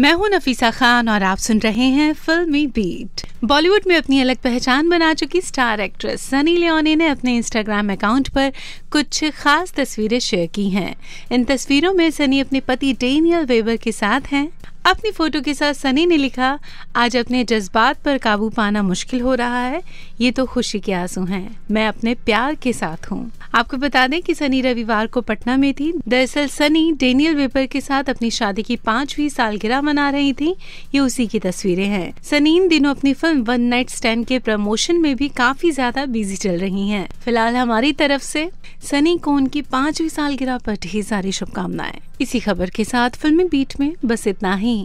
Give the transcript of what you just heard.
मैं हूं नफीसा खान और आप सुन रहे हैं फिल्मी बीट बॉलीवुड में अपनी अलग पहचान बना चुकी स्टार एक्ट्रेस सनी लियोनी ने अपने इंस्टाग्राम अकाउंट पर कुछ खास तस्वीरें शेयर की हैं इन तस्वीरों में सनी अपने पति डेनियल वेबर के साथ हैं अपनी फोटो के साथ सनी ने लिखा आज अपने जज्बात पर काबू पाना मुश्किल हो रहा है ये तो खुशी के आंसू हैं मैं अपने प्यार के साथ हूँ आपको बता दें कि सनी रविवार को पटना में थी दरअसल सनी डेनियल वेपर के साथ अपनी शादी की पांचवी सालगिरह मना रही थी ये उसी की तस्वीरें हैं सनी इन दिनों अपनी फिल्म वन नाइट स्टैंड के प्रमोशन में भी काफी ज्यादा बिजी चल रही है फिलहाल हमारी तरफ से सनी को उनकी पांचवी सालगिरह पर ढेर सारी शुभकामनाएं इसी खबर के साथ फिल्मी बीट में बस इतना ही